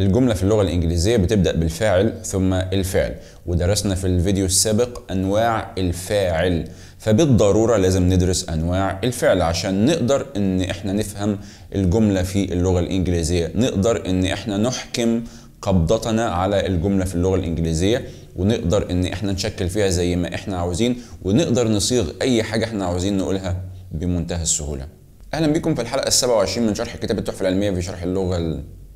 الجملة في اللغة الإنجليزية بتبدأ بالفاعل ثم الفعل ودرسنا في الفيديو السابق أنواع الفاعل فبالضرورة لازم ندرس أنواع الفعل عشان نقدر إن إحنا نفهم الجملة في اللغة الإنجليزية نقدر إن إحنا نحكم قبضتنا على الجملة في اللغة الإنجليزية ونقدر إن إحنا نشكل فيها زي ما إحنا عاوزين ونقدر نصيغ أي حاجة إحنا عاوزين نقولها بمنتهى السهولة أهلا بكم في الحلقة السابعة وعشرين من شرح كتاب التحفة العلمية في شرح اللغة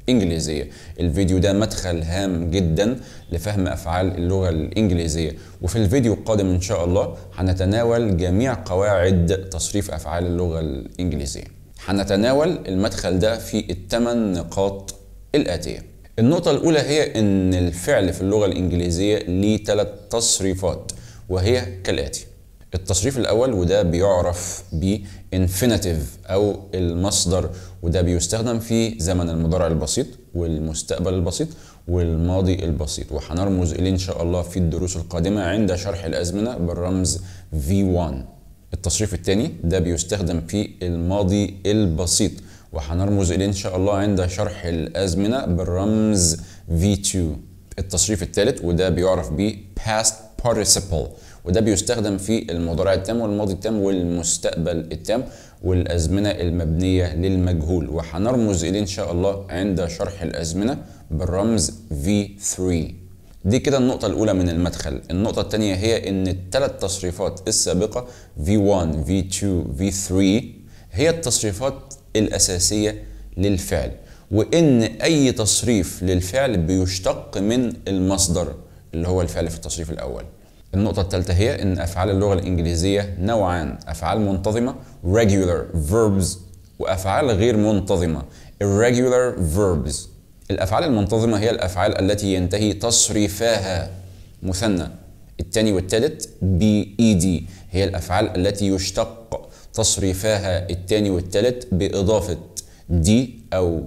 الإنجليزية الفيديو ده مدخل هام جدا لفهم أفعال اللغة الإنجليزية وفي الفيديو القادم إن شاء الله هنتناول جميع قواعد تصريف أفعال اللغة الإنجليزية هنتناول المدخل ده في الثمان نقاط الآتية النقطة الأولى هي إن الفعل في اللغة الإنجليزية ليه ثلاث تصريفات وهي كالآتي التصريف الأول وده بيعرف بإنفينيتيف أو المصدر وده بيستخدم في زمن المضارع البسيط والمستقبل البسيط والماضي البسيط وهنرمز إليه إن شاء الله في الدروس القادمة عند شرح الأزمنة بالرمز V1 التصريف الثاني ده بيستخدم في الماضي البسيط وهنرمز إليه إن شاء الله عند شرح الأزمنة بالرمز V2 التصريف الثالث وده بيعرف ب Past participle وده بيستخدم في المضارع التام والماضي التام والمستقبل التام والأزمنة المبنية للمجهول وهنرمز إليه إن شاء الله عند شرح الأزمنة بالرمز V3 دي كده النقطة الأولى من المدخل النقطة الثانية هي إن الثلاث تصريفات السابقة V1 V2 V3 هي التصريفات الأساسية للفعل وإن أي تصريف للفعل بيشتق من المصدر اللي هو الفعل في التصريف الأول النقطة الثالثة هي إن أفعال اللغة الإنجليزية نوعان أفعال منتظمة regular verbs وأفعال غير منتظمة irregular verbs الأفعال المنتظمة هي الأفعال التي ينتهي تصريفاها مثنى الثاني والثالث بي اي دي هي الأفعال التي يشتق تصريفاها الثاني والثالث بإضافة دي أو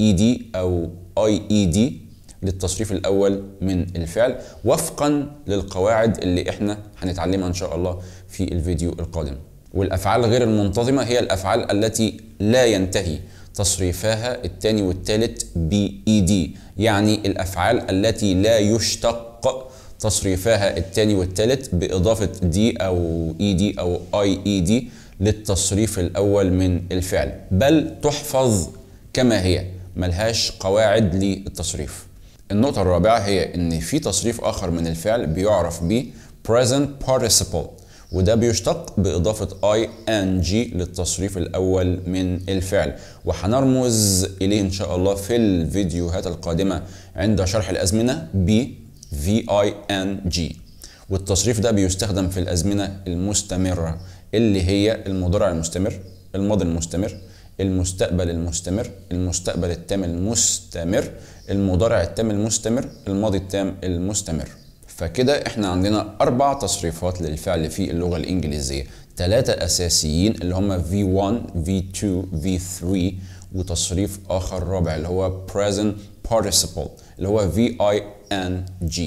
اي e دي أو اي اي دي للتصريف الاول من الفعل وفقا للقواعد اللي احنا هنتعلمها ان شاء الله في الفيديو القادم والافعال غير المنتظمه هي الافعال التي لا ينتهي تصريفاها الثاني والثالث بي دي e يعني الافعال التي لا يشتق تصريفاها الثاني والثالث باضافه دي او اي e دي او اي اي دي للتصريف الاول من الفعل بل تحفظ كما هي ملهاش قواعد للتصريف النقطة الرابعة هي إن في تصريف آخر من الفعل بيعرف بـ present participle وده بيشتق بإضافة ing للتصريف الأول من الفعل وهنرمز إليه إن شاء الله في الفيديوهات القادمة عند شرح الأزمنة بـ ving والتصريف ده بيستخدم في الأزمنة المستمرة اللي هي المضارع المستمر الماضي المستمر المستقبل المستمر المستقبل التام المستمر المضارع التام المستمر الماضي التام المستمر فكده احنا عندنا اربع تصريفات للفعل في اللغه الانجليزيه ثلاثه اساسيين اللي هم V1 V2 V3 وتصريف اخر رابع اللي هو present participle اللي هو V I N G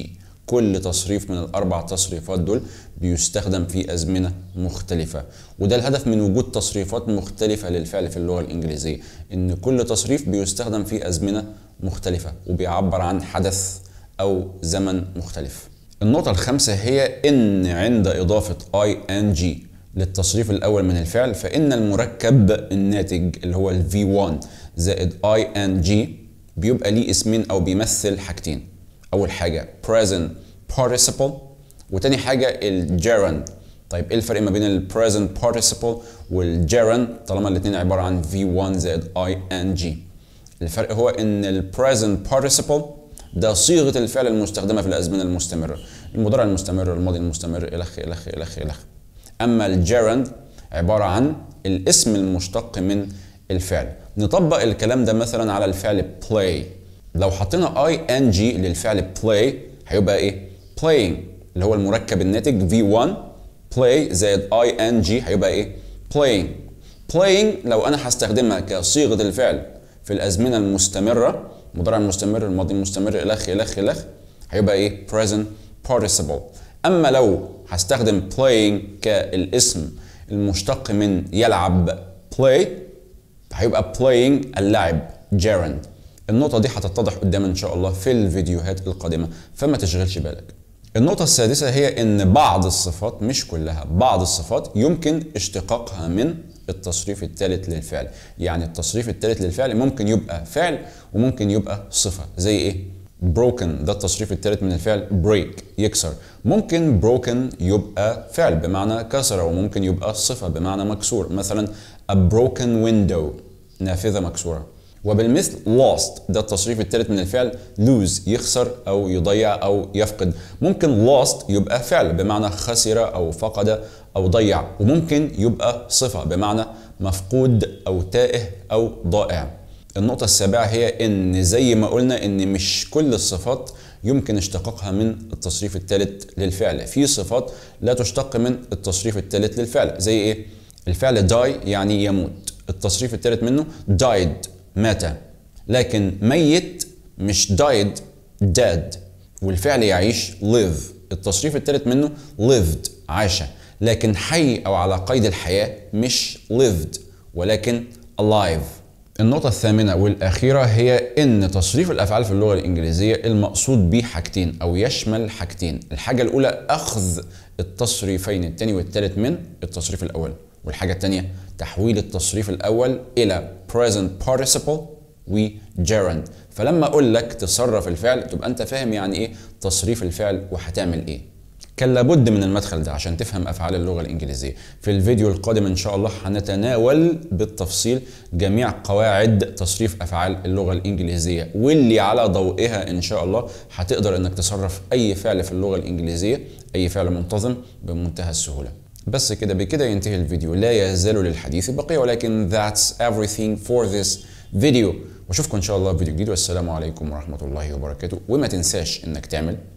كل تصريف من الأربع تصريفات دول بيستخدم في أزمنة مختلفة وده الهدف من وجود تصريفات مختلفة للفعل في اللغة الإنجليزية إن كل تصريف بيستخدم في أزمنة مختلفة وبيعبر عن حدث أو زمن مختلف النقطة الخامسة هي إن عند إضافة ان جي للتصريف الأول من الفعل فإن المركب الناتج اللي هو ال V1 زائد ان جي بيبقى ليه اسمين أو بيمثل حاجتين اول حاجه present participle وتاني حاجه الgerund طيب ايه الفرق ما بين present participle والجيرن طالما الاثنين عباره عن v1 زائد ing الفرق هو ان present participle ده صيغه الفعل المستخدمه في الازمنه المستمره المضارع المستمر الماضي المستمر الخ الخ الخ الخ اما الجيرند عباره عن الاسم المشتق من الفعل نطبق الكلام ده مثلا على الفعل play لو حطينا اي ان جي للفعل play هيبقى ايه؟ playing اللي هو المركب الناتج v1 play زائد اي ان جي هيبقى ايه؟ playing playing لو انا هستخدمها كصيغه الفعل في الازمنه المستمره المضارع المستمر الماضي المستمر الخ الخ الخ هيبقى ايه؟ present participle اما لو هستخدم playing كالاسم المشتق من يلعب play هيبقى playing اللعب gerund النقطة دي هتتضح قدامنا إن شاء الله في الفيديوهات القادمة فما تشغلش بالك النقطة السادسة هي إن بعض الصفات مش كلها بعض الصفات يمكن اشتقاقها من التصريف الثالث للفعل يعني التصريف الثالث للفعل ممكن يبقى فعل وممكن يبقى صفة زي إيه؟ broken ده التصريف الثالث من الفعل break يكسر ممكن broken يبقى فعل بمعنى كسر وممكن يبقى صفة بمعنى مكسور مثلا a broken window نافذة مكسورة وبالمثل lost ده التصريف الثالث من الفعل lose يخسر أو يضيع أو يفقد ممكن lost يبقى فعل بمعنى خسر أو فقد أو ضيع وممكن يبقى صفة بمعنى مفقود أو تائه أو ضائع النقطة السابعة هي إن زي ما قلنا إن مش كل الصفات يمكن اشتقاقها من التصريف الثالث للفعل في صفات لا تشتق من التصريف الثالث للفعل زي إيه؟ الفعل die يعني يموت التصريف الثالث منه died مات لكن ميت مش died dead والفعل يعيش live التصريف الثالث منه lived عاش لكن حي أو على قيد الحياة مش lived ولكن alive النقطة الثامنة والأخيرة هي إن تصريف الأفعال في اللغة الإنجليزية المقصود به حاجتين أو يشمل حاجتين الحاجة الأولى أخذ التصريفين الثاني والثالث من التصريف الأول والحاجة الثانية تحويل التصريف الأول إلى present participle و gerund فلما أقول لك تصرف الفعل تبقى أنت فاهم يعني إيه تصريف الفعل وهتعمل إيه كان لابد من المدخل ده عشان تفهم افعال اللغه الانجليزيه في الفيديو القادم ان شاء الله هنتناول بالتفصيل جميع قواعد تصريف افعال اللغه الانجليزيه واللي على ضوئها ان شاء الله هتقدر انك تصرف اي فعل في اللغه الانجليزيه اي فعل منتظم بمنتهى السهوله بس كده بكده ينتهي الفيديو لا يزال للحديث بقية ولكن that's everything for this video واشوفكم ان شاء الله في فيديو جديد والسلام عليكم ورحمة الله وبركاته وما تنساش انك تعمل